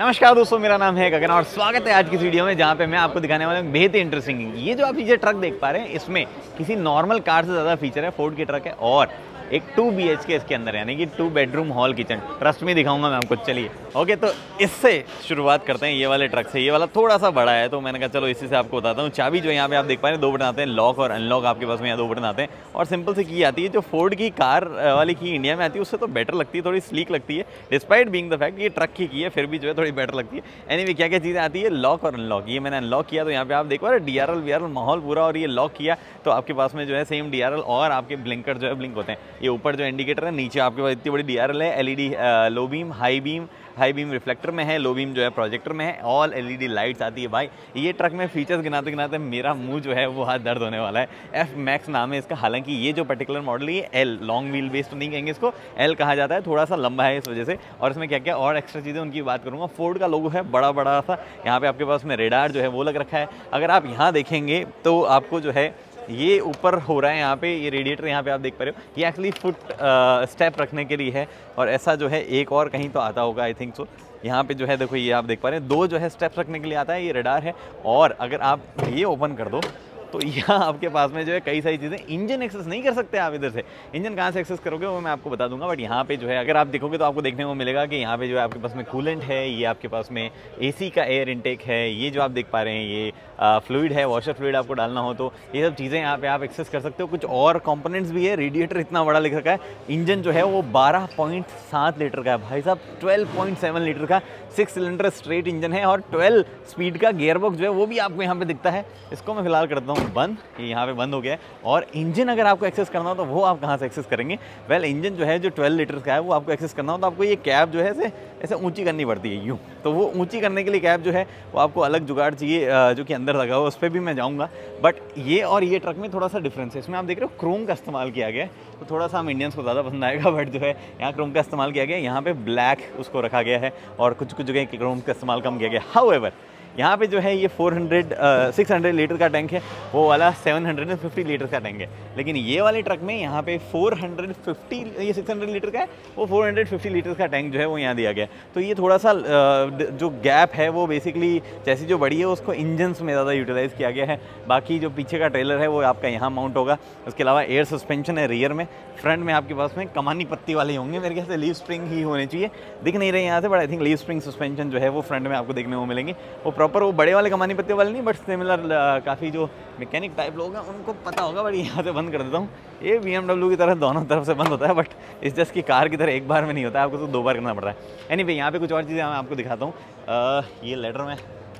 नमस्कार दोस्तों मेरा नाम है गगन और स्वागत है आज की वीडियो में जहाँ पे मैं आपको दिखाने वाला हूँ बेहद इंटरेस्टिंग ये जो आप ये ट्रक देख पा रहे हैं इसमें किसी नॉर्मल कार से ज़्यादा फीचर है फोर्ड की ट्रक है और एक टू बी एच के इसके अंदर यानी कि two bedroom hall kitchen trust में दिखाऊंगा मैं आपको चलिए ओके तो इससे शुरुआत करते हैं ये वाले ट्रक से ये वाला थोड़ा सा बड़ा है तो मैंने कहा चलो इसी से आपको बताता हूँ चाबी जो यहाँ पे आप देख पा रहे हैं दो बटन आते हैं लॉक और अनलॉक आपके पास में यहाँ दो बटन आते हैं और सिंपल से की आती है जो फोर्ड की कार वाली की इंडिया में आती है उससे तो बेटर लगती है थोड़ी स्लीक लगती है डिस्पाइट बींग द फैक्ट ये ट्रक की की है फिर भी जो है थोड़ी बेटर लगती है एनी क्या क्या चीज़ें आती है लॉक और अनलॉक ये मैंने अनलॉक किया तो यहाँ पे आप देख पा रहे डी आर माहौल पूरा और ये लॉक किया तो आपके पास में जो है सेम डी और आपके ब्लिंकर जो है ब्लिंक होते हैं ये ऊपर जो इंडिकेटर है नीचे आपके पास इतनी बड़ी डी है LED low beam high beam high beam reflector में है लो बीम जो है प्रोजेक्टर में है ऑल एलईडी लाइट्स आती है भाई ये ट्रक में फीचर्स गिनाते गिनाते मेरा मुंह जो है वो हाथ दर्द होने वाला है एफ मैक्स नाम है इसका हालांकि ये जो पर्टिकुलर मॉडल ये एल लॉन्ग व्हील बेस तो नहीं कहेंगे इसको एल कहा जाता है थोड़ा सा लंबा है इस वजह से और इसमें क्या क्या और एक्स्ट्रा चीज़ें उनकी बात करूँगा फोर्ड का लोगो है बड़ा बड़ा सा यहाँ पर आपके पास में रेडार जो है वो लग रखा है अगर आप यहाँ देखेंगे तो आपको जो है ये ऊपर हो रहा है यहाँ पे ये रेडिएटर यहाँ पे आप देख पा रहे हो ये एक्चुअली फुट स्टेप रखने के लिए है और ऐसा जो है एक और कहीं तो आता होगा आई थिंक सो यहाँ पे जो है देखो ये आप देख पा रहे हैं दो जो है स्टेप्स रखने के लिए आता है ये रडार है और अगर आप ये ओपन कर दो तो यहाँ आपके पास में जो है कई सारी चीज़ें इंजन एक्सेस नहीं कर सकते आप इधर से इंजन कहाँ से एक्सेस करोगे वो मैं आपको बता दूंगा बट यहाँ पे जो है अगर आप देखोगे तो आपको देखने को मिलेगा कि यहाँ पे जो है आपके पास में कूलेंट है ये आपके पास में ए का एयर इनटेक है ये जो आप देख पा रहे हैं ये फ्लूड है वॉशर फ्लूड आपको डालना हो तो ये सब चीज़ें यहाँ पे आप एक्सेस कर सकते हो कुछ और कॉम्पोनेंट्स भी है रेडिएटर इतना बड़ा लिख रखा है इंजन जो है वो बारह लीटर का है भाई साहब ट्वेल्व लीटर का सिक्स सिलेंडर स्ट्रेट इंजन है और ट्वेल्व स्पीड का गेयरबॉक्स जो है वो भी आपको यहाँ पे दिखता है इसको मैं फिलहाल करता हूँ अकाउंट बंद ये यहाँ पे बंद हो गया है और इंजन अगर आपको एक्सेस करना हो तो वो आप कहाँ से एक्सेस करेंगे वेल well, इंजन जो है जो 12 लीटर का है वो आपको एक्सेस करना हो तो आपको ये कैब जो है ऐसे ऊंची ऊँची करनी पड़ती है यूँ तो वो ऊँची करने के लिए कैब जो है वो आपको अलग जुगाड़ चाहिए जो कि अंदर लगा हुआ उस पर भी मैं जाऊँगा बट ये और ये ट्रक में थोड़ा सा डिफरेंस है इसमें आप देख रहे हो क्रोम का इस्तेमाल किया गया है तो थोड़ा सा हम इंडियंस को ज़्यादा पसंद आएगा बट जो है यहाँ क्रोम का इस्तेमाल किया गया यहाँ पर ब्लैक उसको रखा गया है और कुछ कुछ जगह क्रोम का इस्तेमाल कम किया गया हाउ यहाँ पे जो है ये 400 600 लीटर का टैंक है वो वाला 750 लीटर का टैंक है लेकिन ये वाले ट्रक में यहाँ पे 450 ये 600 लीटर का है वो 450 लीटर का टैंक जो है वो यहाँ दिया गया तो ये थोड़ा सा uh, जो गैप है वो बेसिकली जैसी जो बड़ी है उसको इंजन्स में ज़्यादा यूटिलाइज़ किया गया है बाकी जो पीछे का ट्रेलर है वो आपका यहाँ माउंट होगा उसके अलावा एयर सस्पेंशन है रियर में फ्रंट में आपके पास में कमानी पत्ती वाले होंगे मेरे ख्याल से लीव स्प्रिंग ही होने चाहिए दिख नहीं रहे यहाँ से but I think leaf spring suspension जो है वो फ्रंट में आपको देखने को मिलेंगे वो प्रॉपर वो बड़े वाले कमानी पत्ते वाले नहीं बट सिमिलर काफ़ी जो मैकेनिक टाइप लोग हैं उनको पता होगा बट यहाँ से बंद कर देता हूँ ये बी की तरह दोनों तरफ से बंद होता है बट इस जस्ट की कार की तरह एक बार में नहीं होता है आपको तो दो बार करना पड़ता है एनी anyway, यहाँ पर कुछ और चीज़ें मैं आपको दिखाता हूँ uh, ये लेटर मैं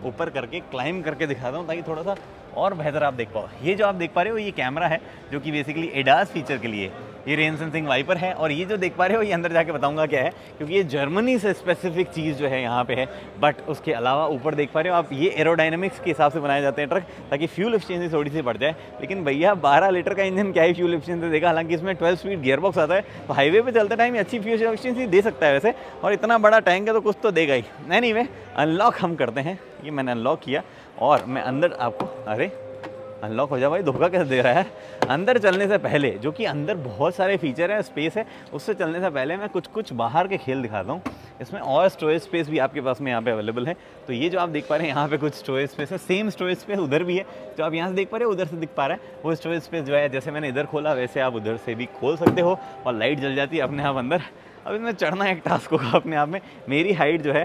ऊपर करके क्लाइम करके दिखाता हूँ ताकि थोड़ा सा और बेहतर आप देख पाओ ये जो आप देख पा रहे हो ये कैमरा है जो कि बेसिकली एडास फीचर के लिए ये रेन सेंसिंग वाइपर है और ये जो देख पा रहे हो ये अंदर जाके बताऊंगा क्या है क्योंकि ये जर्मनी से स्पेसिफिक चीज़ जो है यहाँ पे है बट उसके अलावा ऊपर देख पा रहे हो आप ये एरोडाइनमिक्स के हिसाब से बनाए जाते हैं ट्रक ताकि फ्यूल एफिशिएंसी थोड़ी सी बढ़ जाए लेकिन भैया बारह लीटर का इंजन क्या ही फ्यूल एफिशियंसी देगा हालांकि इसमें ट्वेल्व स्पीड गियर बॉक्स आता है तो हाईवे पर चलते टाइम अच्छी फ्यूल एफिशियंसी दे सकता है वैसे और इतना बड़ा टैंक है तो कुछ तो देगा ही नहीं वे अनलॉक हम करते हैं ये मैंने अनलॉक किया और मैं अंदर आपको अरे अनलॉक हो जाए भाई धोखा कैसे दे रहा है अंदर चलने से पहले जो कि अंदर बहुत सारे फीचर हैं स्पेस है उससे चलने से पहले मैं कुछ कुछ बाहर के खेल दिखाता हूँ इसमें और स्टोरेज स्पेस भी आपके पास में यहाँ पे अवेलेबल है तो ये जो आप देख पा रहे हैं यहाँ पे कुछ स्टोरेज स्पेस है सेम स्टोरेज स्पेस उधर भी है जो आप यहाँ से देख पा रहे हैं उधर से दिख पा रहे हैं वो स्टोरेज स्पेस जो है जैसे मैंने इधर खोला वैसे आप उधर से भी खोल सकते हो और लाइट जल जाती है अपने आप अंदर अब इसमें चढ़ना एक टास्क होगा अपने आप में मेरी हाइट जो है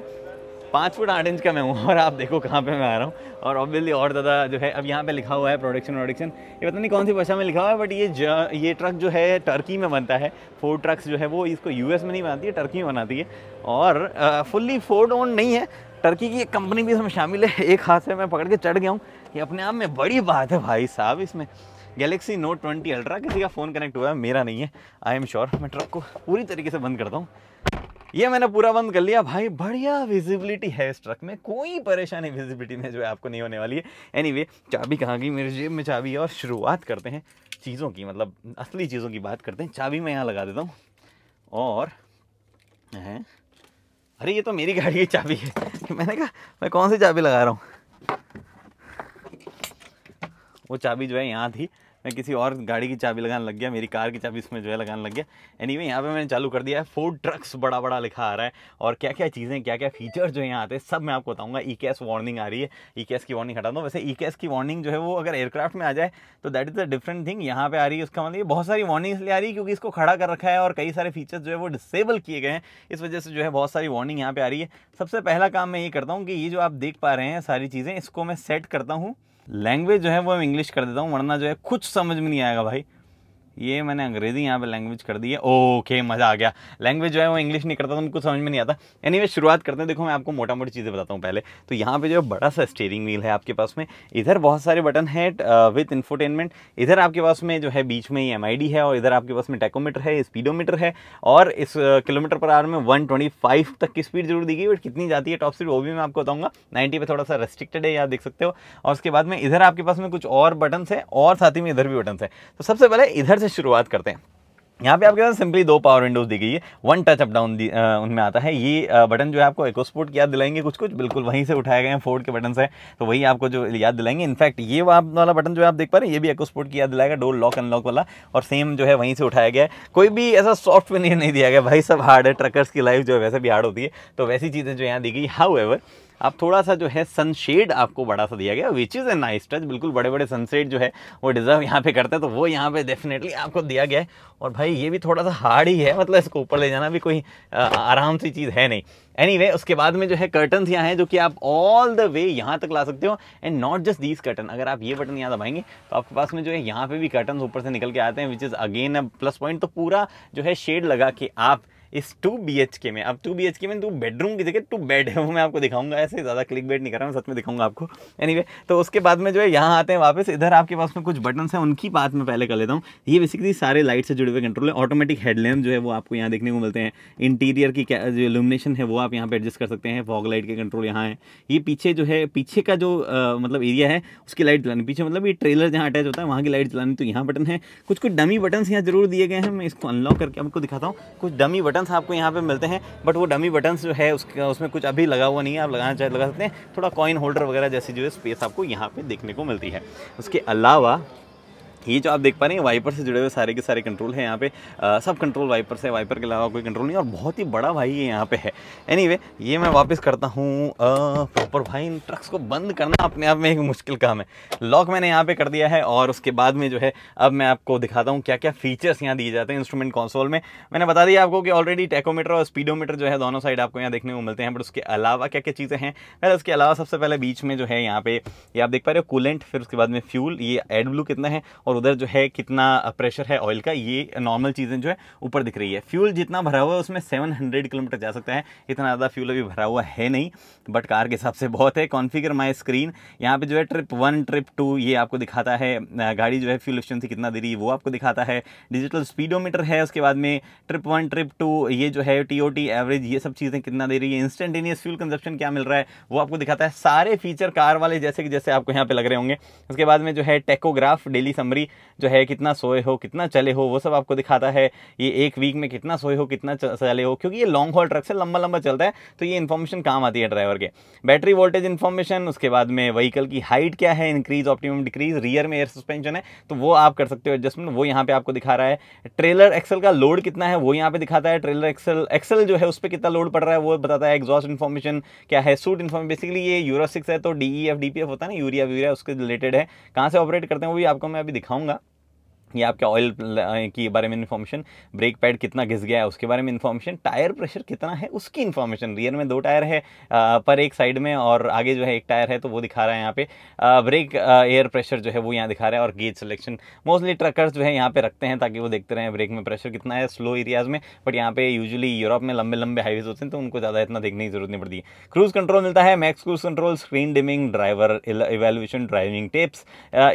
पाँच फुट आठ इंच का मैं हूँ और आप देखो कहाँ पे मैं आ रहा हूँ और ऑब्वियसली और ज़्यादा जो है अब यहाँ पे लिखा हुआ है प्रोडक्शन प्रोडक्शन ये पता नहीं कौन सी भाषा में लिखा हुआ है बट ये ये ट्रक जो है टर्की में बनता है फोर्ड ट्रक्स जो है वो इसको यूएस में नहीं बनाती है टर्की में बनाती है और फुल्ली फोर्ड ओन नहीं है टर्की की एक कंपनी भी इसमें शामिल है एक हाथ से मैं पकड़ के चढ़ गया हूँ ये अपने आप में बड़ी बात है भाई साहब इसमें गैलेक्सी नोट ट्वेंटी अल्ट्रा किसी का फ़ोन कनेक्ट हुआ है मेरा नहीं है आई एम श्योर मैं ट्रक को पूरी तरीके से बंद करता हूँ ये मैंने पूरा बंद कर लिया भाई बढ़िया विजिबिलिटी है इस ट्रक में कोई परेशानी विजिबिलिटी में जो है आपको नहीं होने वाली है एनी anyway, चाबी कहाँ गई मेरे जेब में चाबी है और शुरुआत करते हैं चीज़ों की मतलब असली चीज़ों की बात करते हैं चाबी मैं यहाँ लगा देता हूँ और है अरे ये तो मेरी गाड़ी की चाबी है मैंने कहा मैं कौन सी चाबी लगा रहा हूँ वो चाबी जो है यहाँ थी मैं किसी और गाड़ी की चाबी लगाने लग गया मेरी कार की चाबी इसमें जो है लगाने लग गया एनी anyway, यहाँ पर मैंने चालू कर दिया है फोर्ड ट्रक्स बड़ा बड़ा लिखा आ रहा है और क्या क्या चीज़ें क्या क्या फीचर जो यहाँ आते हैं सब मैं आपको बताऊँगा ई e वार्निंग आ रही है ई e की वार्निंग हटा दो वैसे ई e की वार्निंग जो है वो अगर एयरक्राफ्ट में आ जाए तो that is a different thing यहाँ पर आ रही है उसका मतलब बहुत सारी वार्निंग इसलिए आ रही है क्योंकि इसको खड़ा कर रखा है और कई सारे फीचर्स जो है वो डिसेबल किए गए हैं इस वजह से जो है बहुत सारी वार्निंग यहाँ पर आ रही है सबसे पहला काम मैं ये करता हूँ कि ये जो आप देख पा रहे हैं सारी चीज़ें इसको मैं सेट करता हूँ लैंग्वेज जो है वो मैं इंग्लिश कर देता हूँ वरना जो है कुछ समझ में नहीं आएगा भाई ये मैंने अंग्रेजी यहाँ पे लैंग्वेज कर दी है ओके मज़ा आ गया लैंग्वेज जो है वो इंग्लिश नहीं करता तो उनको समझ में नहीं आता यानी वे शुरुआत करते हैं देखो मैं आपको मोटा मोटी चीज़ें बताता हूँ पहले तो यहाँ पे जो है बड़ा सा स्टेयरिंग व्हील है आपके पास में इधर बहुत सारे बटन है विथ इन्फोटेनमेंट इधर आपके पास में जो है बीच में ये एम है और इधर आपके पास में टैकोमीटर है स्पीडोमीटर है और इस किलोमीटर पर आवर में वन तक की स्पीड जरूर दी गई बट कितनी जाती है टॉप स्पीड वो भी मैं आपको बताऊँगा नाइन्टी पर थोड़ा सा रेस्ट्रिक्टेड है या देख सकते हो और उसके बाद में इधर आपके पास में कुछ और बटन्स है और साथ ही में इधर भी बटन्स है तो सबसे पहले इधर से शुरुआत करते हैं यहाँ पे आपके पास सिंपली दो पावर विंडोज दी गई है वन टच अप डाउन उनमें आता है ये बटन जो है आपको इकोस्पोर्ट की याद दिलाएंगे कुछ कुछ बिल्कुल वहीं से उठाए गए हैं फोर्ड के बटन से तो वही आपको जो याद दिलाएंगे इनफैक्ट ये वाला बटन जो है आप देख पा रहे हैं ये भी इकोस्पोर्ट की याद दिलाएगा डोर लॉक अनलॉक वाला और सेम जो है वहीं से उठाया गया कोई भी ऐसा सॉफ्टवेयर नहीं दिया गया भाई सब हार्ड है ट्रकर्स की लाइफ जो है वैसे भी हार्ड होती है तो वैसी चीज़ें जो यहाँ दी गई हाउ आप थोड़ा सा जो है सनशेड आपको बड़ा सा दिया गया which is a nice touch बिल्कुल बड़े बड़े सनसेट जो है वो डिज़र्व यहाँ पे करता है तो वो यहाँ पे डेफिनेटली आपको दिया गया है और भाई ये भी थोड़ा सा हार्ड ही है मतलब इसको ऊपर ले जाना भी कोई आराम सी चीज़ है नहीं एनी anyway, उसके बाद में जो है कर्टन्स यहाँ हैं जो कि आप ऑल द वे यहाँ तक ला सकते हो and not just these curtain अगर आप ये बटन यहाँ दबाएंगे तो आपके पास में जो है यहाँ पे भी कर्टन ऊपर से निकल के आते हैं which is again a plus point तो पूरा जो है शेड लगा के आप इस टू बी के में अब टू बी के में टू बेडरूम की जगह टू बेड है वो मैं आपको दिखाऊंगा ऐसे ज़्यादा क्लिक बेड नहीं कर रहा हूँ सच में दिखाऊंगा आपको एनी anyway, तो उसके बाद में जो है यहाँ आते हैं वापस इधर आपके पास में कुछ बटन्स हैं उनकी बात मैं पहले कर लेता हूँ ये बेसिकली सारे लाइट से जुड़े हुए कंट्रोल है ऑटोमेटिक हेडलैम्प जो है वो आपको यहाँ देखने को मिलते हैं इंटीरियर की जो इल्यूमिनेशन है वो आप यहाँ पर एडजस्ट कर सकते हैं फॉग लाइट के कंट्रोल यहाँ है ये पीछे जो है पीछे का जो मतलब एरिया है उसकी लाइट जलानी पीछे मतलब ये ट्रेलर जहाँ अटैच होता है वहाँ की लाइट जलानी तो यहाँ बटन है कुछ कुछ डमी बटन यहाँ जरूर दिए गए हैं मैं इसको अनलॉक करके आपको दिखाता हूँ कुछ डमी बटन बटन्स आपको यहाँ पे मिलते हैं बट वो डमी बटन्स जो है उसके उसमें कुछ अभी लगा हुआ नहीं है आप लगाना चाहे लगा सकते हैं थोड़ा कॉइन होल्डर वगैरह जैसी जो है स्पेस आपको यहाँ पे देखने को मिलती है उसके अलावा ये जो आप देख पा रहे हैं वाइपर से जुड़े हुए सारे के सारे कंट्रोल हैं यहाँ पे आ, सब कंट्रोल वाइपर से वाइपर के अलावा कोई कंट्रोल नहीं और बहुत ही बड़ा भाई ये यहाँ पे है एनीवे anyway, ये मैं वापस करता हूँ प्रॉपर भाई इन ट्रक्स को बंद करना अपने आप में एक मुश्किल काम है लॉक मैंने यहाँ पर कर दिया है और उसके बाद में जो है अब मैं आपको दिखाता हूँ क्या क्या फीचर्स यहाँ दिए जाते हैं इंस्ट्रूमेंट कॉन्सोल में मैंने बता दिया आपको कि ऑलरेडी टेकोमीटर और स्पीडोमीटर जो है दोनों साइड आपको यहाँ देखने को मिलते हैं बट उसके अलावा क्या क्या चीज़ें हैं फिर उसके अलावा सबसे पहले बीच में जो है यहाँ पे ये आप देख पा रहे हो कूलेंट फिर उसके बाद में फ्यूल ये एड ब्लू कितना है और और उधर जो है कितना प्रेशर है ऑयल का ये नॉर्मल चीज़ें जो है ऊपर दिख रही है फ्यूल जितना भरा हुआ है उसमें 700 किलोमीटर जा सकता है इतना ज़्यादा फ्यूल अभी भरा हुआ है नहीं बट कार के हिसाब से बहुत है कॉन्फिगर माई स्क्रीन यहाँ पे जो है ट्रिप वन ट्रिप टू ये आपको दिखाता है गाड़ी जो है फ्यूल एफिशिएंसी कितना दे रही है वो आपको दिखाता है डिजिटल स्पीडोमीटर है उसके बाद में ट्रिप वन ट्रिप टू ये जो है टी एवरेज ये सब चीज़ें कितना दे रही है इंस्टेंटेनियस फ्यूल कंजप्शन क्या मिल रहा है वो आपको दिखाता है सारे फीचर कार वाले जैसे कि जैसे आपको यहाँ पे लग रहे होंगे उसके बाद में जो है टेकोग्राफ डेली समरी डेली जो है कितना सोए हो कितना चले हो वो सब आपको दिखाता है ये एक वीक में कितना सोए हो कितना चले हो क्योंकि ये लॉन्ग हॉल ट्रक से लंबा लंबा चलता है तो ये इन्फॉर्मेशन काम आती है ड्राइवर के बैटरी वोल्टेज इन्फॉर्मेशन उसके बाद में वहीकल की हाइट क्या है इंक्रीज ऑप्टिमम डिक्रीज रियर में एयर सस्पेंशन है तो वो आप कर सकते हो एडजस्टमेंट वो यहाँ पे आपको दिखा रहा है ट्रेलर एक्सल का लोड कितना है वो यहाँ पे दिखाता है ट्रेलर एक्सल एक्सल जो है उस पर कितना लोड पड़ रहा है वो बताता है एग्जॉस्ट इन्फॉर्मेशन क्या है सूट इन्फॉर्मेशन बेसिकली ये यूरो सिक्स है तो D E F D P F होता है ना यूरिया व्यूरिया उसके रिलेटेड है कहाँ से ऑपरेट करते हैं वो भी आपको मैं अभी दिखाऊँ Tonga. ये आपके ऑयल के बारे में इन्फॉर्मेशन ब्रेक पैड कितना घिस गया है उसके बारे में इन्फॉर्मेशन टायर प्रेशर कितना है उसकी इन्फॉर्मेशन रियर में दो टायर है पर एक साइड में और आगे जो है एक टायर है तो वो दिखा रहा है यहाँ पे ब्रेक एयर प्रेशर जो है वो यहाँ दिखा रहा है और गेज सिलेक्शन मोस्टली ट्रकर्स जो है यहाँ पे रखते हैं ताकि वो देखते रहें ब्रेक में प्रेशर कितना है स्लो एरियाज में बट यहाँ पे यूजली यूरोप में लंबे लंबे हाईवेज होते हैं तो उनको ज़्यादा इतना देखने की जरूरत नहीं पड़ती क्रूज कंट्रोल मिलता है max cruise control screen dimming driver evaluation driving tips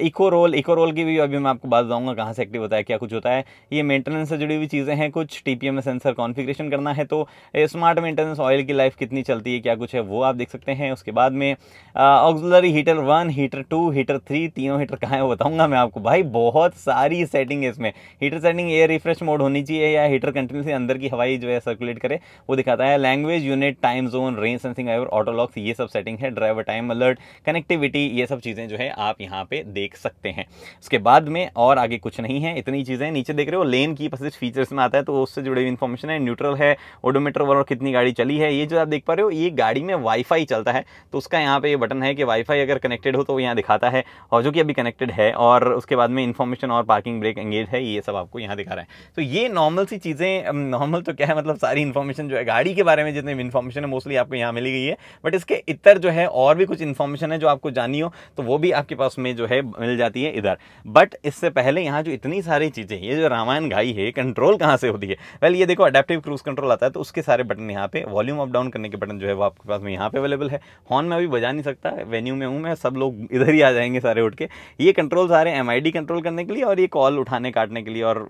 eco roll eco roll की भी अभी मैं आपको बात बताऊँगा कहाँ कहाँ से एक्टिव होता है क्या कुछ होता है ये मेंटेनेंस से जुड़ी हुई चीज़ें हैं कुछ टी में सेंसर कॉन्फिग्रेशन करना है तो स्मार्ट मेंटेनेंस ऑयल की लाइफ कितनी चलती है क्या कुछ है वो आप देख सकते हैं उसके बाद में auxiliary heater one heater two heater three तीनों हीटर कहाँ है बताऊँगा मैं आपको भाई बहुत सारी सेटिंग है इसमें heater setting air refresh mode होनी चाहिए या हीटर कंटिन्यूसली अंदर की हवाई जो है सर्कुलेट करे वो दिखाता है language unit time zone rain sensing auto locks ये सब सेटिंग है ड्राइवर टाइम अलर्ट कनेक्टिविटी ये सब चीज़ें जो है आप यहाँ पे देख सकते हैं उसके बाद में और आगे कुछ कुछ नहीं है इतनी चीज़ें नीचे देख रहे हो लेन की पसेज फीचर्स में आता है तो उससे जुड़ी हुई इन्फॉर्मेशन है न्यूट्रल है ओडोमीटर वाला कितनी गाड़ी चली है ये जो आप देख पा रहे हो ये गाड़ी में वाईफाई चलता है तो उसका यहाँ पे ये बटन है कि वाईफाई अगर कनेक्टेड हो तो यहाँ दिखाता है और जो कि अभी कनेक्टेड है और उसके बाद में इन्फॉर्मेशन और पार्किंग ब्रेक एंगेज है ये सब आपको यहाँ दिखा रहा है तो ये नॉर्मल सी चीज़ें नॉर्मल तो क्या है मतलब सारी इन्फॉर्मेशन जो है गाड़ी के बारे में जितनी भी इन्फॉर्मेशन है मोस्टली आपको यहाँ मिली गई है बट इसके इतर जो है और भी कुछ इन्फॉर्मेशन है जो आपको जानी हो तो वो भी आपके पास में जो है मिल जाती है इधर बट इससे पहले यहाँ यहाँ जो इतनी सारी चीज़ें ये जो रामायण घाई है कंट्रोल कहाँ से होती है वेल ये देखो अडेप्टिव क्रूज कंट्रोल आता है तो उसके सारे बटन यहाँ पे वॉल्यूम अप डाउन करने के बटन जो है वो आपके पास में यहाँ पे अवेलेबल है हॉर्न में अभी बजा नहीं सकता वेन्यू में हूँ मैं सब लोग इधर ही आ जाएंगे सारे उठ के ये कंट्रोल सारे एम कंट्रोल करने के लिए और ये कॉल उठाने काटने के लिए और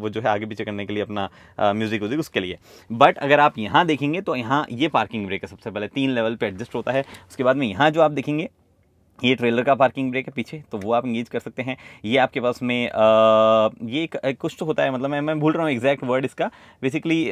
वो जो है आगे पीछे करने के लिए अपना म्यूज़िक व्यूजिक उसके लिए बट अगर आप यहाँ देखेंगे तो यहाँ ये पार्किंग ब्रेक है सबसे पहले तीन लेवल पर एडजस्ट होता है उसके बाद में यहाँ जो आप देखेंगे ये ट्रेलर का पार्किंग ब्रेक है पीछे तो वो आप इंगेज कर सकते हैं ये आपके पास में आ, ये एक, एक कुछ तो होता है मतलब मैं मैं भूल रहा हूँ एग्जैक्ट वर्ड इसका बेसिकली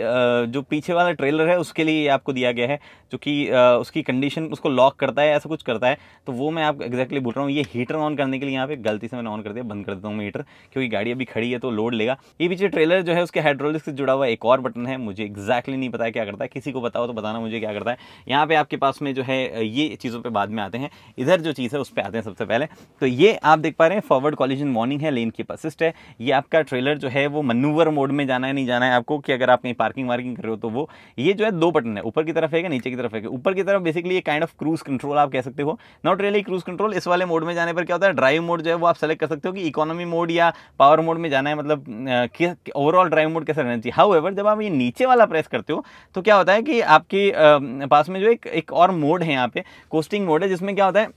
जो पीछे वाला ट्रेलर है उसके लिए आपको दिया गया है जो कि उसकी कंडीशन उसको लॉक करता है ऐसा कुछ करता है तो वो मैं आप एग्जैक्टली भूल रहा हूँ ये हीटर ऑन करने के लिए यहाँ पे गलती से मैंने ऑन कर दिया बंद कर देता हूँ मैं हीटर क्योंकि गाड़ी अभी खड़ी है तो लोड लेगा ये पीछे ट्रेलर जो है उसके हाइड्रोलिक से जुड़ा हुआ एक और बटन है मुझे एग्जैक्टली नहीं पता क्या करता है किसी को बताओ तो बताना मुझे क्या करता है यहाँ पर आपके पास में जो है ये चीज़ों पर बाद में आते हैं इधर जो चीज़ है उस पर आते हैं सबसे पहले तो ये आप देख पा रहे हैं फॉरवर्ड कॉलिजन वार्निंग है लेन की परसिस्ट है ये आपका ट्रेलर जो है वो मनूवर मोड में जाना है नहीं जाना है आपको कि अगर आप कहीं पार्किंग वार्किंग कर रहे हो तो वो ये जो है दो बटन है ऊपर की तरफ है नीचे की तरफ है ऊपर की तरफ बेसिकली ये काइंड ऑफ क्रूज कंट्रोल आप कह सकते हो नॉट रियली क्रूज कंट्रोल इस वाले मोड में जाने पर क्या होता है ड्राइव मोड जो है वो आप सेलेक्ट कर सकते हो कि इकोनॉमी मोड या पावर मोड में जाना है मतलब ओवरऑल ड्राइव मोड कैसा रहना चाहिए हाउ जब आप ये नीचे वाला प्रेस करते हो तो क्या होता है कि आपके पास में जो एक एक और मोड है यहाँ पे कोस्टिंग मोड है जिसमें क्या होता है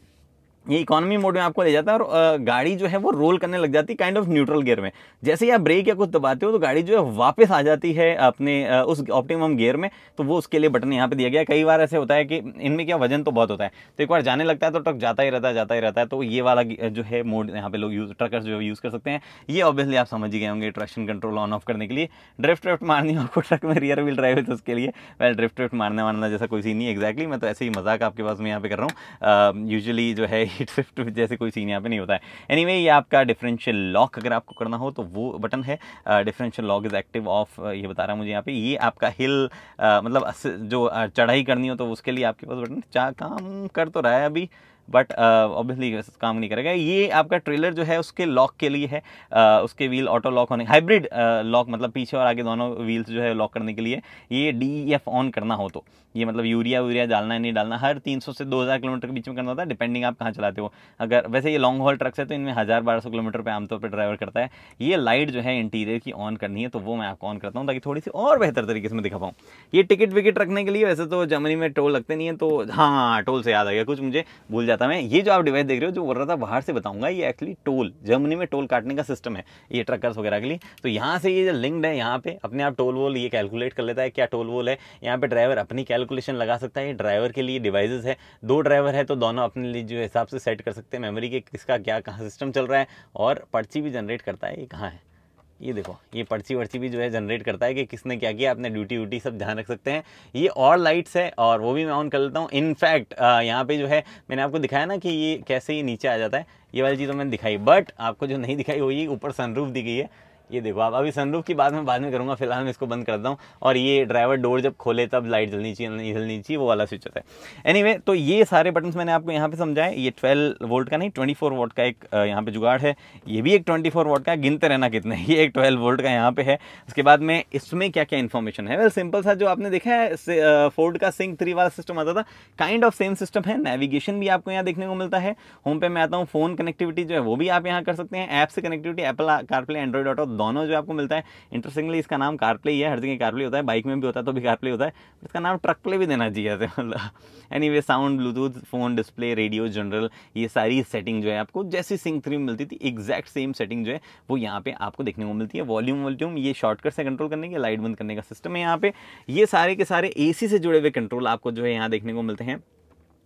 ये इकोनॉमी मोड में आपको ले जाता है और गाड़ी जो है वो रोल करने लग जाती है काइंड ऑफ न्यूट्रल गियर में जैसे ही आप ब्रेक या कुछ दबाते हो तो गाड़ी जो है वापस आ जाती है अपने उस ऑप्टिमम गियर में तो वो उसके लिए बटन यहाँ पे दिया गया कई बार ऐसे होता है कि इनमें क्या वजन तो बहुत होता है तो एक बार जाने लगता है तो ट्रक जाता ही रहता है जाता ही रहता है तो ये वाला जो है मोड यहाँ पे लोग यूज ट्रकर्स जो है यूज़ कर सकते हैं ये ऑब्वियसली आप समझ ही गए होंगे ट्रैक्शन कंट्रोल ऑन ऑफ करने के लिए ड्रिफ्ट ड्रिफ्ट मारनी हो आपको ट्रक में रियर व्हील ड्राइव है तो उसके लिए वैल ड्रिफ्ट ड्रिफ्ट मारने वारना जैसा कोई सी नहीं एक्जैक्टली मैं तो ऐसे ही मजाक आपके पास में यहाँ पे कर रहा हूँ यूजली जो है हीट शिफ्ट जैसे कोई सीन यहाँ पे नहीं होता है एनी anyway, ये आपका डिफरेंशियल लॉक अगर आपको करना हो तो वो बटन है differential lock is active off ये बता रहा है मुझे यहाँ पे ये आपका हिल uh, मतलब जो uh, चढ़ाई करनी हो तो उसके लिए आपके पास बटन चाह काम कर तो रहा है अभी बट ऑब्वियसली uh, काम नहीं करेगा ये आपका ट्रेलर जो है उसके लॉक के लिए है uh, उसके व्हील ऑटो लॉक होने हाइब्रिड लॉक uh, मतलब पीछे और आगे दोनों व्हील्स जो है लॉक करने के लिए ये डी एफ ऑन करना हो तो ये मतलब यूरिया वूरिया डालना है नहीं डालना हर 300 से 2000 किलोमीटर के बीच में करना होता है डिपेंडिंग आप कहाँ चलाते हो अगर वैसे ये लॉन्ग हॉल ट्रक्स है तो इनमें हज़ार बारह सौ किलोमीटर पर आमतौर पर ड्राइवर करता है ये लाइट जो है इंटीरियर की ऑन करनी है तो वो मैं आपको ऑन करता हूँ ताकि थोड़ी सी और बेहतर तरीके से मैं दिखा पाऊँ ये टिकट विकेट रखने के लिए वैसे तो जर्मनी में टोल लगते नहीं है तो हाँ टोल हाँ, हाँ, से याद आ गया कुछ मुझे भूल जाता था मैं ये जो आप डिवाइस देख रहे हो जो बोल रहा था बाहर से बताऊंगा ये एक्चुअली टोल जर्मनी में टोल काटने का सिस्टम है ये ट्रकर्स वगैरह के लिए तो यहाँ से ये जो लिंक्ड है यहाँ पे अपने आप टोल वोल ये कैलकुलेट कर लेता है क्या टोल वोल है यहाँ पे ड्राइवर अपनी कैलकुलेशन लगा सकता है ड्राइवर के लिए डिवाइसेज है दो ड्राइवर है तो दोनों अपने लिए जो हिसाब से सेट कर सकते हैं मेमोरी के किसका क्या कहाँ सिस्टम चल रहा है और पर्ची भी जनरेट करता है ये कहाँ है ये देखो ये पर्ची वर्ची भी जो है जनरेट करता है कि किसने क्या किया अपने ड्यूटी व्यूटी सब ध्यान रख सकते हैं ये और लाइट्स है और वो भी मैं ऑन कर लेता हूँ इनफैक्ट यहाँ पे जो है मैंने आपको दिखाया ना कि ये कैसे ये नीचे आ जाता है ये वाली चीज़ तो मैंने दिखाई बट आपको जो नहीं दिखाई वो ये ऊपर सनरूफ दी गई है ये देखो आप अभी सनरूफ की बात मैं बाद में करूँगा फिलहाल मैं इसको बंद करता हूँ और ये ड्राइवर डोर जब खोले तब लाइट जलनी चाहिए नहीं जलनी चाहिए वो वाला स्विच होता है एनीवे anyway, तो ये सारे बटन्स मैंने आपको यहाँ पे समझाए ये 12 वोल्ट का नहीं 24 वोल्ट का एक यहाँ पे जुगाड़ है ये भी एक ट्वेंटी वोल्ट का गिनते रहना कितने ये एक ट्वेल्व वोल्ट का यहाँ पे है उसके बाद में इसमें क्या क्या इन्फॉर्मेशन है वेल सिंपल सा जो आपने देखा है फोर्ड का सिंक थ्री वाला सिस्टम आता था काइंड ऑफ सेम सिस्टम है नेविगेशन भी आपको यहाँ देखने को मिलता है होम पे मैं आता हूँ फोन कनेक्टिविटी जो है वो भी आप यहाँ कर सकते हैं ऐप से connectivity Apple CarPlay Android Auto दोनों जो आपको मिलता है इंटरेस्टिंगली इसका नाम कारप्ले ही है हर जगह कारप्ले होता है बाइक में भी होता है तो भी कारप्ले होता है इसका नाम ट्रक प्ले भी देना चाहिए मतलब anyway sound Bluetooth phone display radio general ये सारी सेटिंग जो है आपको जैसी सिंग थ्री में मिलती थी एग्जैक्ट सेम सेटिंग जो है वो यहाँ पे आपको देखने को मिलती है वॉल्यूम वॉल्यूम ये शॉर्टकट से कंट्रोल करने के लाइट बंद करने का सिस्टम है यहाँ पे ये सारे के सारे एसी से जुड़े हुए कंट्रोल आपको जो है यहाँ देखने को मिलते हैं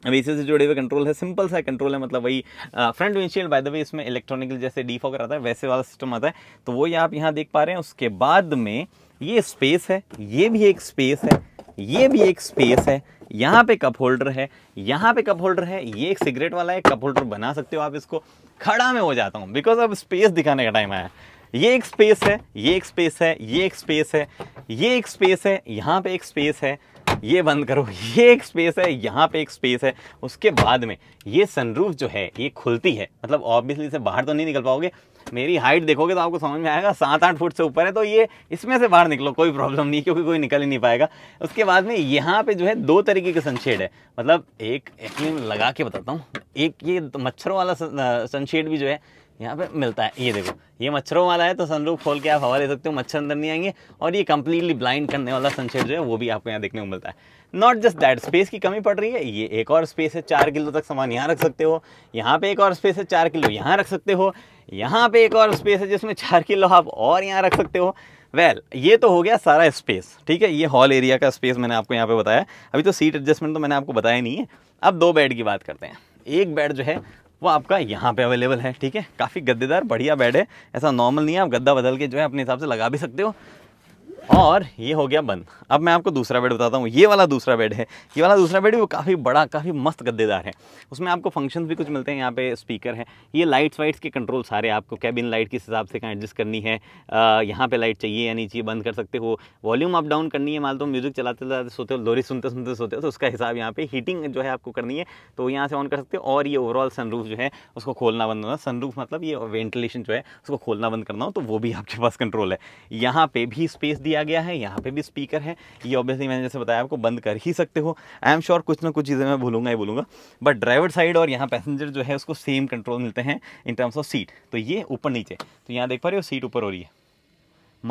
अब इसी से जुड़े हुए कंट्रोल है सिंपल सा कंट्रोल है मतलब वही front windshield by the way इसमें इलेक्ट्रॉनिकल जैसे डीफॉगर आता है वैसे वाला सिस्टम आता है तो वो ये आप यहाँ देख पा रहे हैं उसके बाद में ये स्पेस है ये भी एक स्पेस है ये भी एक स्पेस है यहाँ पे कप होल्डर है यहाँ पे कप होल्डर है ये एक सिगरेट वाला है कप होल्डर बना सकते हो आप इसको खड़ा में हो जाता हूँ बिकॉज अब स्पेस दिखाने का टाइम आया ये एक स्पेस है ये एक स्पेस है ये एक स्पेस है ये एक स्पेस है यहाँ पे एक स्पेस है ये बंद करो ये एक स्पेस है यहाँ पे एक स्पेस है उसके बाद में ये सनरूफ जो है ये खुलती है मतलब ऑब्वियसली से बाहर तो नहीं निकल पाओगे मेरी हाइट देखोगे तो आपको समझ में आएगा सात आठ फुट से ऊपर है तो ये इसमें से बाहर निकलो कोई प्रॉब्लम नहीं क्योंकि कोई निकल ही नहीं पाएगा उसके बाद में यहाँ पे जो है दो तरीके के सनशेड है मतलब एक लगा के बताता हूँ एक ये मच्छरों वाला सनशेड भी जो है यहाँ पे मिलता है ये देखो ये मच्छरों वाला है तो सनरूफ खोल के आप हवा ले सकते हो मच्छर अंदर नहीं आएंगे और ये कम्प्लीटली ब्लाइंड करने वाला सनशेड जो है वो भी आपको यहाँ देखने को मिलता है नॉट जस्ट दैट स्पेस की कमी पड़ रही है ये एक और स्पेस है चार किलो तक सामान यहाँ रख सकते हो यहाँ पे एक और स्पेस है चार किलो यहाँ रख सकते हो यहाँ पे एक और स्पेस है जिसमें चार किलो आप और यहाँ रख सकते हो वेल well, ये तो हो गया सारा स्पेस ठीक है ये हॉल एरिया का स्पेस मैंने आपको यहाँ पे बताया अभी तो सीट एडजस्टमेंट तो मैंने आपको बताया नहीं है अब दो बेड की बात करते हैं एक बेड जो है वो आपका यहाँ पे अवेलेबल है ठीक है काफ़ी गद्देदार बढ़िया बेड है ऐसा नॉर्मल नहीं है आप गद्दा बदल के जो है अपने हिसाब से लगा भी सकते हो और ये हो गया बंद अब मैं आपको दूसरा बेड बताता हूँ ये वाला दूसरा बेड है ये वाला दूसरा बेड वो काफ़ी बड़ा काफ़ी मस्त गद्देदार है उसमें आपको फंक्शंस भी कुछ मिलते हैं यहाँ पे स्पीकर है ये लाइट्स वाइट्स के कंट्रोल सारे आपको कैबिन लाइट किस हिसाब से कहाँ एडजस्ट करनी है यहाँ पे लाइट चाहिए या नहीं चाहिए बंद कर सकते हो वॉल्यूम अप डाउन करनी है मान लो म्यूजिक चलाते चलाते सोते हो लोरी सुनते सुनते सोते हो तो उसका हिसाब यहाँ पे हीटिंग जो है आपको करनी है तो यहाँ से ऑन कर सकते हो और ये ओवरऑल सनरूफ जो है उसको खोलना बंद होना सनरूफ मतलब ये वेंटिलेशन जो है उसको खोलना बंद करना हो तो वो भी आपके पास कंट्रोल है यहाँ पे भी स्पेस दिया दिया गया है यहाँ पे भी स्पीकर है ये ऑब्वियसली मैंने जैसे बताया आपको बंद कर ही सकते हो आई एम श्योर कुछ ना कुछ चीज़ें मैं भूलूंगा ही भूलूंगा बट ड्राइवर साइड और यहाँ पैसेंजर जो है उसको सेम कंट्रोल मिलते हैं इन टर्म्स ऑफ सीट तो ये ऊपर नीचे तो यहाँ देख पा रहे हो सीट ऊपर हो रही है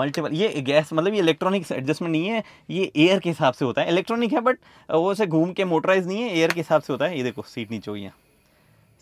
मल्टीपल ये गैस मतलब ये इलेक्ट्रॉनिक एडजस्टमेंट नहीं है ये एयर के हिसाब से होता है इलेक्ट्रॉनिक है बट वो से घूम के मोटराइज नहीं है एयर के हिसाब से होता है ये देखो सीट नीचे हुई है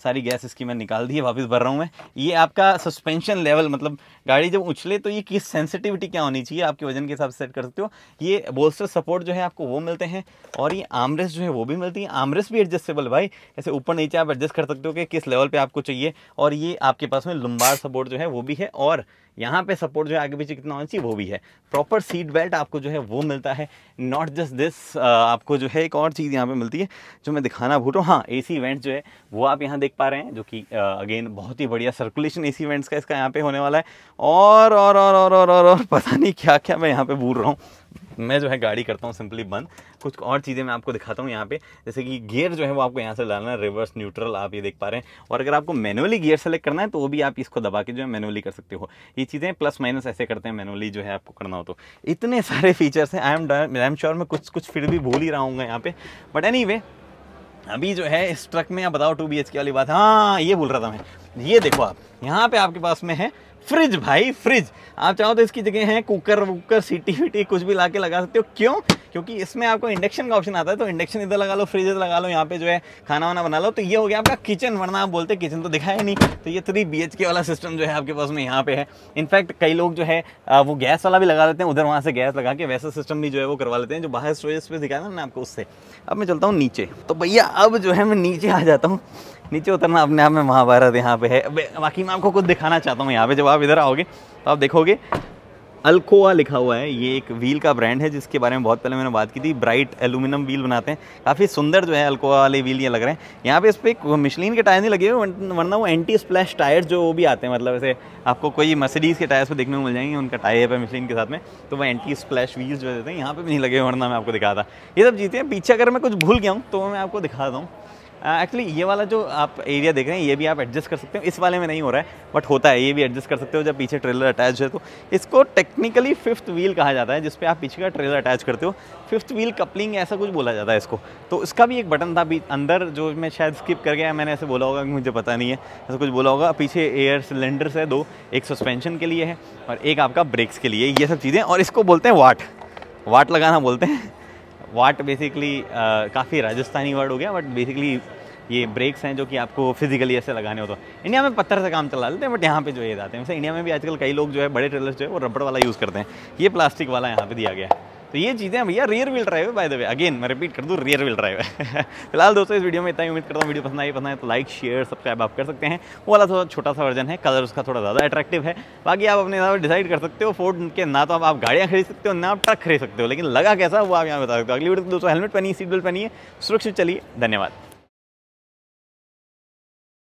सारी गैस इसकी मैं निकाल दी है वापस भर रहा हूँ मैं ये आपका सस्पेंशन लेवल मतलब गाड़ी जब उछले तो ये किस सेंसिटिविटी क्या होनी चाहिए आपके वजन के हिसाब से सेट कर सकते हो ये बोल्स्टर सपोर्ट जो है आपको वो मिलते हैं और ये आमरेस जो है वो भी मिलती है आमरेस भी एडजस्टेबल भाई ऐसे ऊपर नीचे आप एडजस्ट कर सकते हो कि किस लेवल पर आपको चाहिए और ये आपके पास में लुम्बार सपोर्ट जो है वो भी है और यहाँ पे सपोर्ट जो है आगे पीछे कितना होना चाहिए वो भी है प्रॉपर सीट बेल्ट आपको जो है वो मिलता है नॉट जस्ट दिस आपको जो है एक और चीज़ यहाँ पे मिलती है जो मैं दिखाना भूल रहा हूँ हाँ ए सी वेंट जो है वो आप यहाँ देख पा रहे हैं जो कि अगेन बहुत ही बढ़िया सर्कुलेशन ए सी वेंट्स का इसका यहाँ पे होने वाला है और और और और और और पता नहीं क्या क्या मैं यहाँ पर भूल रहा हूँ मैं जो है गाड़ी करता हूँ सिंपली बंद कुछ और चीज़ें मैं आपको दिखाता हूँ यहाँ पे जैसे कि गियर जो है वो आपको यहाँ से डालना है रिवर्स न्यूट्रल आप ये देख पा रहे हैं और अगर आपको मैनुअली गियर सेलेक्ट करना है तो वो भी आप इसको दबा के जो है मैनुअली कर सकते हो ये चीज़ें प्लस माइनस ऐसे करते हैं मैनुअली जो है आपको करना हो तो इतने सारे फीचर्स हैं I am I am sure मैं कुछ कुछ फिर भी भूल ही रहा हूँ यहाँ पे बट एनी अभी जो है इस ट्रक में आप बताओ टू बी वाली बात हाँ ये भूल रहा था मैं ये देखो आप यहाँ पे आपके पास में है फ्रिज भाई फ्रिज आप चाहो तो इसकी जगह है कुकर वुकर सीटी वीटी कुछ भी ला के लगा सकते हो क्यों क्योंकि इसमें आपको इंडक्शन का ऑप्शन आता है तो इंडक्शन इधर लगा लो फ्रिज इधर लगा लो यहाँ पे जो है खाना वाना बना लो तो ये हो गया आपका किचन वरना आप बोलते किचन तो दिखाया नहीं तो ये थ्री बी के वाला सिस्टम जो है आपके पास में यहाँ पे है इनफैक्ट कई लोग जो है वो गैस वाला भी लगा लेते हैं उधर वहाँ से गैस लगा के वैसा सिस्टम भी जो है वो करवा लेते हैं जो बाहर स्टोरेज पर दिखाया ना आपको उससे अब मैं चलता हूँ नीचे तो भैया अब जो है मैं नीचे आ जाता हूँ नीचे उतरना अपने आप में महाभारत यहाँ पे है बाकी मैं आपको कुछ दिखाना चाहता हूँ यहाँ पे जब आप इधर आओगे तो आप देखोगे अल्कोआ लिखा हुआ है ये एक व्हील का ब्रांड है जिसके बारे में बहुत पहले मैंने बात की थी ब्राइट एलुमिनियम व्हील बनाते हैं काफ़ी सुंदर जो है अल्कोआ वाले व्हील ये लग रहे हैं यहाँ पे इस पर मिशलिन के टायर नहीं लगे हुए वरना वो एंटी स्प्लैश टायर जो वो भी आते हैं मतलब ऐसे आपको कोई मसडीज के टायर्स पर देखने को मिल जाएंगे उनका टायर है मिशलिन के साथ में तो वो एंटी स्प्लैश व्हील जो देते हैं यहाँ पर भी नहीं लगे हुए वरना मैं आपको दिखाता ये सब जीते हैं पीछे अगर मैं कुछ भूल गया हूँ तो मैं आपको दिखाता हूँ एक्चुअली uh, ये वाला जो आप एरिया देख रहे हैं ये भी आप एडजस्ट कर सकते हो इस वाले में नहीं हो रहा है बट होता है ये भी एडजस्ट कर सकते हो जब पीछे ट्रेलर अटैच है तो इसको टेक्निकली फिफ्थ व्हील कहा जाता है जिसपे आप पीछे का ट्रेलर अटैच करते हो फिफ्थ व्हील कपलिंग ऐसा कुछ बोला जाता है इसको तो इसका भी एक बटन था अभी अंदर जो मैं शायद स्किप कर गया मैंने ऐसे बोला होगा कि मुझे पता नहीं है ऐसा कुछ बोला होगा पीछे एयर सिलेंडर्स है दो एक सस्पेंशन के लिए है और एक आपका ब्रेक्स के लिए ये सब चीज़ें और इसको बोलते हैं वाट वाट लगाना बोलते हैं वाट बेसिकली काफ़ी राजस्थानी वर्ड हो गया बट बेसिकली ये ब्रेक्स हैं जो कि आपको फिजिकली ऐसे लगाने हो तो इंडिया में पत्थर से काम चला लेते हैं बट यहाँ पे जो ये जाते हैं वैसे इंडिया में भी आजकल कई लोग जो है बड़े ट्रेलर्स जो है वो रबड़ वाला यूज़ करते हैं ये प्लास्टिक वाला यहाँ पे दिया गया है तो ये चीज़ें भैया रियर व्हील ड्राइव है बाय द वे अगेन मैं रिपीट कर दूँ रियर व्हील ड्राइव है फिलहाल दोस्तों इस वीडियो में इतना ही उम्मीद करता हूँ वीडियो पसंद आई पसंद आए तो लाइक शेयर सब्सक्राइब आप कर सकते हैं वो वाला थोड़ा छोटा सा वर्जन है कलर उसका थोड़ा ज़्यादा अट्रैक्टिव है बाकी आप अपने हिसाब से डिसाइड कर सकते हो फोर्ड के ना तो आप, गाड़ियाँ खरीद सकते हो ना आप ट्रक खरीद सकते हो लेकिन लगा कैसा वो आप यहाँ बता सकते हो अगली वीडियो तो दोस्तों हेलमेट पहनिए सीट बेल्ट पहनिए सुरक्षित चलिए धन्यवाद